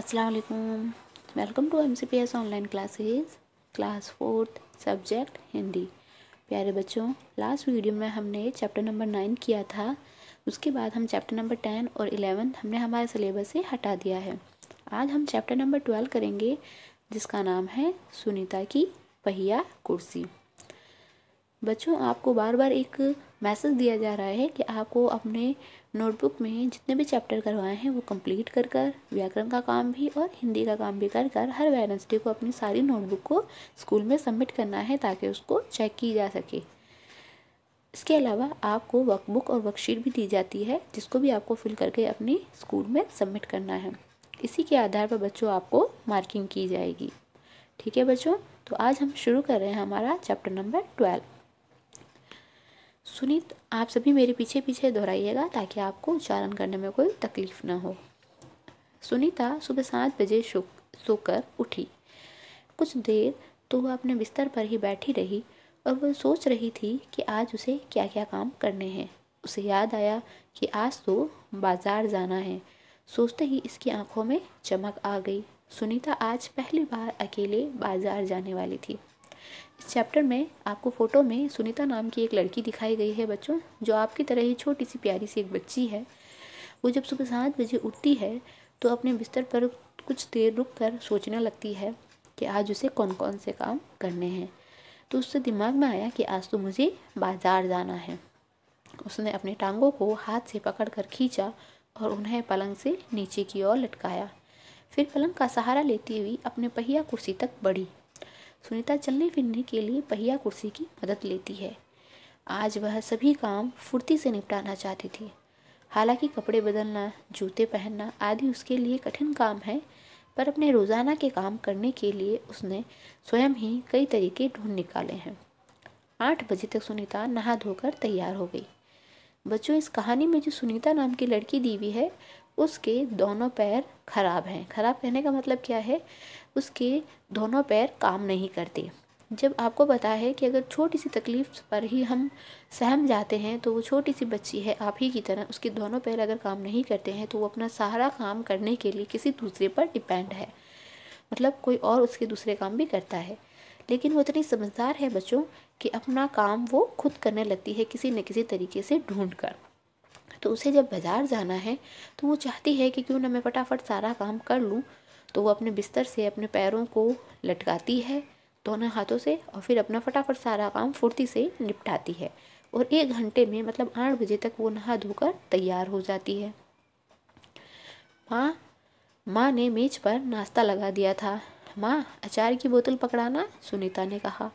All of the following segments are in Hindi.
अस्सलाम welcome to M C P S online classes class fourth subject Hindi प्यारे बच्चों लास्ट वीडियो में हमने चैप्टर नंबर नाइन किया था उसके बाद हम चैप्टर नंबर टेन और इलेवेंथ हमने हमारे सिलेबस से हटा दिया है आज हम चैप्टर नंबर ट्वेल्व करेंगे जिसका नाम है सुनीता की पहिया कुर्सी बच्चों आपको बार बार एक मैसेज दिया जा रहा है कि आपको अपने नोटबुक में जितने भी चैप्टर करवाए हैं वो कंप्लीट कर कर व्याकरण का काम भी और हिंदी का काम भी कर कर हर वेनसडे को अपनी सारी नोटबुक को स्कूल में सबमिट करना है ताकि उसको चेक की जा सके इसके अलावा आपको वर्कबुक और वर्कशीट भी दी जाती है जिसको भी आपको फिल करके अपनी स्कूल में सबमिट करना है इसी के आधार पर बच्चों आपको मार्किंग की जाएगी ठीक है बच्चों तो आज हम शुरू कर रहे हैं हमारा चैप्टर नंबर ट्वेल्व सुनीत आप सभी मेरे पीछे पीछे दोहराइएगा ताकि आपको उच्चारण करने में कोई तकलीफ ना हो सुनीता सुबह सात बजे सो सोकर उठी कुछ देर तो वह अपने बिस्तर पर ही बैठी रही और वह सोच रही थी कि आज उसे क्या क्या काम करने हैं उसे याद आया कि आज तो बाज़ार जाना है सोचते ही इसकी आंखों में चमक आ गई सुनीता आज पहली बार अकेले बाज़ार जाने वाली थी इस चैप्टर में आपको फ़ोटो में सुनीता नाम की एक लड़की दिखाई गई है बच्चों जो आपकी तरह ही छोटी सी प्यारी सी एक बच्ची है वो जब सुबह सात बजे उठती है तो अपने बिस्तर पर कुछ देर रुक कर सोचने लगती है कि आज उसे कौन कौन से काम करने हैं तो उससे दिमाग में आया कि आज तो मुझे बाज़ार जाना है उसने अपने टांगों को हाथ से पकड़ कर खींचा और उन्हें पलंग से नीचे की ओर लटकाया फिर पलंग का सहारा लेती हुई अपने पहिया कुर्सी तक बढ़ी सुनीता चलने फिरने के लिए पहिया कुर्सी की मदद लेती है आज वह सभी काम फुर्ती से निपटाना चाहती थी हालांकि कपड़े बदलना जूते पहनना आदि उसके लिए कठिन काम है पर अपने रोज़ाना के काम करने के लिए उसने स्वयं ही कई तरीके ढूंढ निकाले हैं आठ बजे तक सुनीता नहा धोकर तैयार हो गई बच्चों इस कहानी में जो सुनीता नाम की लड़की दीवी है उसके दोनों पैर खराब हैं खराब कहने का मतलब क्या है उसके दोनों पैर काम नहीं करते जब आपको पता है कि अगर छोटी सी तकलीफ़ पर ही हम सहम जाते हैं तो वो छोटी सी बच्ची है आप ही की तरह उसके दोनों पैर अगर काम नहीं करते हैं तो वो अपना सारा काम करने के लिए किसी दूसरे पर डिपेंड है मतलब कोई और उसके दूसरे काम भी करता है लेकिन वो इतनी समझदार है बच्चों कि अपना काम वो खुद करने लगती है किसी न किसी तरीके से ढूंढ कर तो उसे जब बाज़ार जाना है तो वो चाहती है कि क्यों ना मैं फटाफट सारा काम कर लूँ तो वो अपने बिस्तर से अपने पैरों को लटकाती है दोनों हाथों से और फिर अपना फटाफट सारा काम फुर्ती से निपटाती है और एक घंटे में मतलब आठ बजे तक वो नहा धोकर तैयार हो जाती है माँ माँ ने मेज पर नाश्ता लगा दिया था माँ अचार की बोतल पकड़ाना सुनीता ने कहा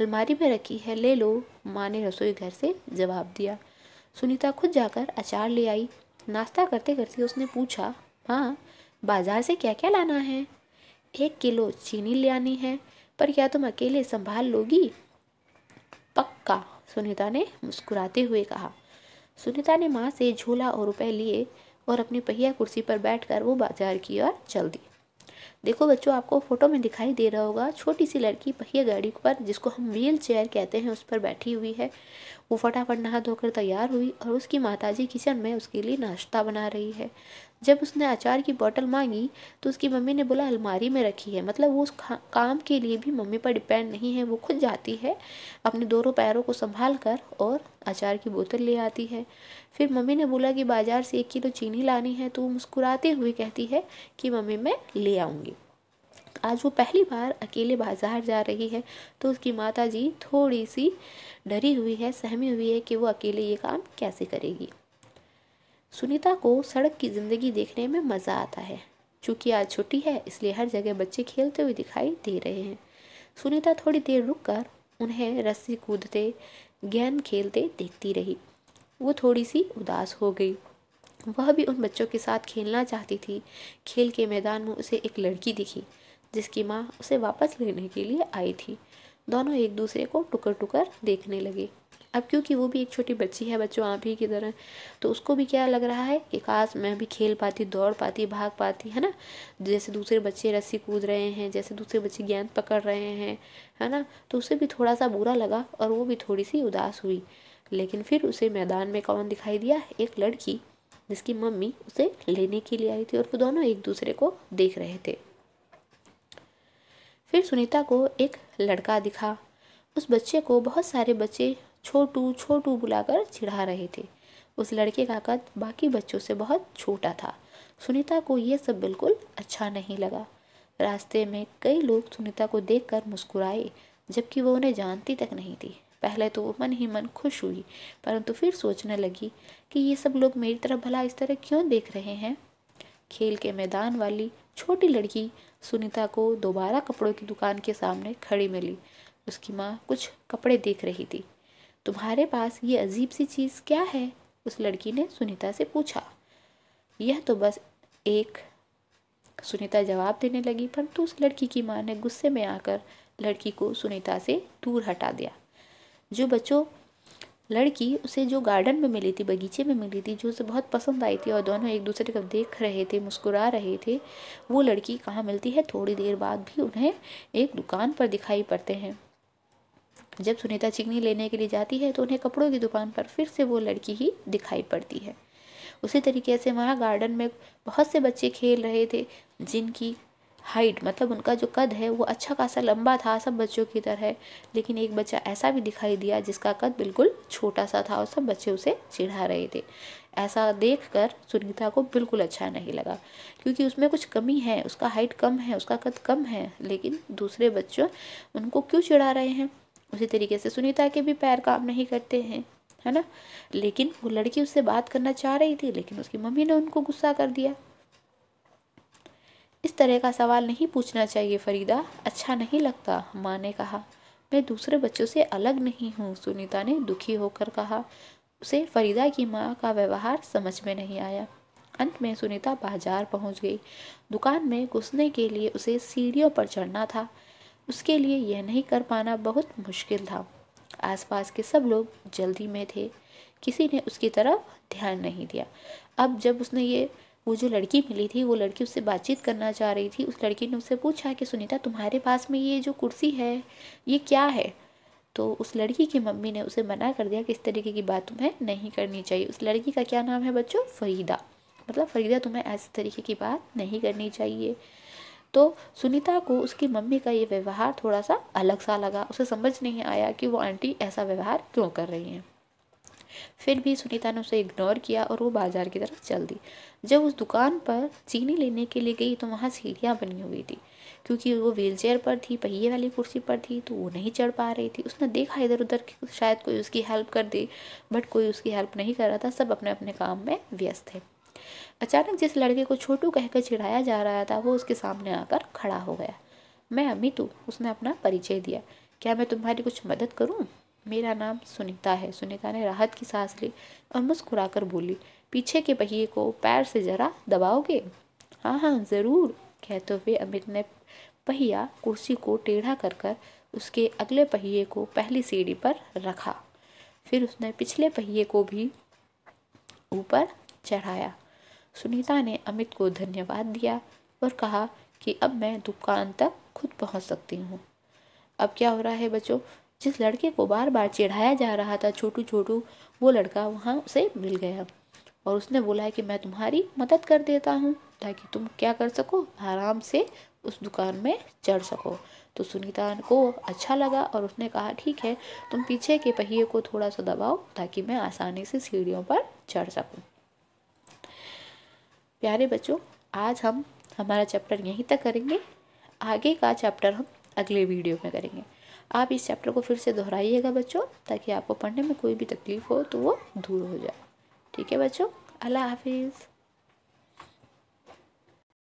अलमारी में रखी है ले लो माँ ने रसोई घर से जवाब दिया सुनीता खुद जाकर अचार ले आई नाश्ता करते करते उसने पूछा माँ बाज़ार से क्या क्या लाना है एक किलो चीनी ले आनी है पर क्या तुम अकेले संभाल लोगी पक्का सुनीता ने मुस्कुराते हुए कहा सुनीता ने माँ से झोला और रुपए लिए और अपनी पहिया कुर्सी पर बैठकर वो बाजार की ओर चल दी देखो बच्चों आपको फोटो में दिखाई दे रहा होगा छोटी सी लड़की पहिया गाड़ी पर जिसको हम व्हील चेयर कहते हैं उस पर बैठी हुई है वो फटाफट नहा धोकर तैयार हुई और उसकी माताजी किचन में उसके लिए नाश्ता बना रही है जब उसने अचार की बोतल मांगी तो उसकी मम्मी ने बोला अलमारी में रखी है मतलब वो उस काम के लिए भी मम्मी पर डिपेंड नहीं है वो खुद जाती है अपने दोनों पैरों को संभाल कर और अचार की बोतल ले आती है फिर मम्मी ने बोला कि बाज़ार से एक किलो चीनी लानी है तो वो मुस्कुराते हुए कहती है कि मम्मी मैं ले आऊँ बताऊँगी आज वो पहली बार अकेले बाजार जा रही है तो उसकी माता जी थोड़ी सी डरी हुई है सहमी हुई है कि वो अकेले ये काम कैसे करेगी सुनीता को सड़क की ज़िंदगी देखने में मज़ा आता है चूँकि आज छुट्टी है इसलिए हर जगह बच्चे खेलते हुए दिखाई दे रहे हैं सुनीता थोड़ी देर रुक कर उन्हें रस्सी कूदते गेंद खेलते देखती रही वो थोड़ी सी उदास हो गई वह भी उन बच्चों के साथ खेलना चाहती थी खेल के मैदान में उसे एक लड़की दिखी जिसकी माँ उसे वापस लेने के लिए आई थी दोनों एक दूसरे को टुकर टुकर देखने लगे अब क्योंकि वो भी एक छोटी बच्ची है बच्चों आप ही की तरह तो उसको भी क्या लग रहा है कि काश मैं भी खेल पाती दौड़ पाती भाग पाती है ना जैसे दूसरे बच्चे रस्सी कूद रहे हैं जैसे दूसरे बच्चे गेंद पकड़ रहे हैं है ना तो उसे भी थोड़ा सा बुरा लगा और वो भी थोड़ी सी उदास हुई लेकिन फिर उसे मैदान में कौन दिखाई दिया एक लड़की जिसकी मम्मी उसे लेने के लिए आई थी और वो दोनों एक दूसरे को देख रहे थे फिर सुनीता को एक लड़का दिखा उस बच्चे को बहुत सारे बच्चे छोटू छोटू बुलाकर चिढ़ा रहे थे उस लड़के का कद बाकी बच्चों से बहुत छोटा था सुनीता को यह सब बिल्कुल अच्छा नहीं लगा रास्ते में कई लोग सुनीता को देखकर मुस्कुराए जबकि वो उन्हें जानती तक नहीं थी पहले तो वो मन ही मन खुश हुई परंतु फिर सोचने लगी कि ये सब लोग मेरी तरफ भला इस तरह क्यों देख रहे हैं खेल के मैदान वाली छोटी लड़की सुनीता को दोबारा कपड़ों की दुकान के सामने खड़ी मिली उसकी माँ कुछ कपड़े देख रही थी तुम्हारे पास ये अजीब सी चीज़ क्या है उस लड़की ने सुनीता से पूछा यह तो बस एक सुनीता जवाब देने लगी परंतु उस लड़की की माँ ने गुस्से में आकर लड़की को सुनीता से दूर हटा दिया जो बच्चों लड़की उसे जो गार्डन में मिली थी बगीचे में मिली थी जो उसे बहुत पसंद आई थी और दोनों एक दूसरे को देख रहे थे मुस्कुरा रहे थे वो लड़की कहाँ मिलती है थोड़ी देर बाद भी उन्हें एक दुकान पर दिखाई पड़ते हैं जब सुनीता चिकनी लेने के लिए जाती है तो उन्हें कपड़ों की दुकान पर फिर से वो लड़की ही दिखाई पड़ती है उसी तरीके से वहाँ गार्डन में बहुत से बच्चे खेल रहे थे जिनकी हाइट मतलब उनका जो कद है वो अच्छा खासा लंबा था सब बच्चों की तरह लेकिन एक बच्चा ऐसा भी दिखाई दिया जिसका कद बिल्कुल छोटा सा था और सब बच्चे उसे चिढ़ा रहे थे ऐसा देखकर सुनीता को बिल्कुल अच्छा नहीं लगा क्योंकि उसमें कुछ कमी है उसका हाइट कम है उसका कद कम है लेकिन दूसरे बच्चों उनको क्यों चिढ़ा रहे हैं उसी तरीके से सुनीता के भी पैर काम नहीं करते हैं है ना लेकिन वो लड़की उससे बात करना चाह रही थी लेकिन उसकी मम्मी ने उनको गुस्सा कर दिया इस तरह का सवाल नहीं पूछना चाहिए फरीदा अच्छा नहीं लगता माँ ने कहा मैं दूसरे बच्चों से अलग नहीं हूँ सुनीता ने दुखी होकर कहा उसे फरीदा की माँ का व्यवहार समझ में नहीं आया अंत में सुनीता बाजार पहुंच गई दुकान में घुसने के लिए उसे सीढ़ियों पर चढ़ना था उसके लिए यह नहीं कर पाना बहुत मुश्किल था आसपास के सब लोग जल्दी में थे किसी ने उसकी तरफ ध्यान नहीं दिया अब जब उसने ये वो जो लड़की मिली थी वो लड़की उससे बातचीत करना चाह रही थी उस लड़की ने उससे पूछा कि सुनीता तुम्हारे पास में ये जो कुर्सी है ये क्या है तो उस लड़की की मम्मी ने उसे मना कर दिया कि इस तरीके की बात तुम्हें नहीं करनी चाहिए उस लड़की का क्या नाम है बच्चों फरीदा मतलब फरीदा तुम्हें ऐसे तरीके की बात नहीं करनी चाहिए तो सुनीता को उसकी मम्मी का ये व्यवहार थोड़ा सा अलग सा लगा उसे समझ नहीं आया कि वो आंटी ऐसा व्यवहार क्यों कर रही हैं फिर भी सुनीता ने उसे इग्नोर किया और वो बाज़ार की तरफ चल दी जब उस दुकान पर चीनी लेने के लिए गई तो वहाँ सीढ़ियाँ बनी हुई थी क्योंकि वो चेयर पर थी पहिए वाली कुर्सी पर थी तो वो नहीं चढ़ पा रही थी उसने देखा इधर उधर कि शायद कोई उसकी हेल्प कर दे बट कोई उसकी हेल्प नहीं कर रहा था सब अपने अपने काम में व्यस्त थे अचानक जिस लड़के को छोटू कहकर चिढ़ाया जा रहा था वो उसके सामने आकर खड़ा हो गया मैं अमित हूँ उसने अपना परिचय दिया क्या मैं तुम्हारी कुछ मदद करूँ मेरा नाम सुनीता है सुनीता ने राहत की सांस ली और मुस्कुराकर बोली पीछे के पहिए को पैर से ज़रा दबाओगे हाँ हाँ ज़रूर कहते हुए अमित ने पहिया कुर्सी को टेढ़ा कर कर उसके अगले पहिए को पहली सीढ़ी पर रखा फिर उसने पिछले पहिए को भी ऊपर चढ़ाया सुनीता ने अमित को धन्यवाद दिया और कहा कि अब मैं दुकान तक खुद पहुंच सकती हूँ अब क्या हो रहा है बच्चों जिस लड़के को बार बार चिढ़ाया जा रहा था छोटू छोटू वो लड़का वहाँ उसे मिल गया और उसने बोला कि मैं तुम्हारी मदद कर देता हूँ ताकि तुम क्या कर सको आराम से उस दुकान में चढ़ सको तो सुनीता को अच्छा लगा और उसने कहा ठीक है तुम पीछे के पहिए को थोड़ा सा दबाओ ताकि मैं आसानी से सीढ़ियों पर चढ़ सकूँ प्यारे बच्चों आज हम हमारा चैप्टर यहीं तक करेंगे आगे का चैप्टर हम अगले वीडियो में करेंगे आप इस चैप्टर को फिर से दोहराइएगा बच्चों ताकि आपको पढ़ने में कोई भी तकलीफ़ हो तो वो दूर हो जाए ठीक है बच्चों अल्लाह हाफिज़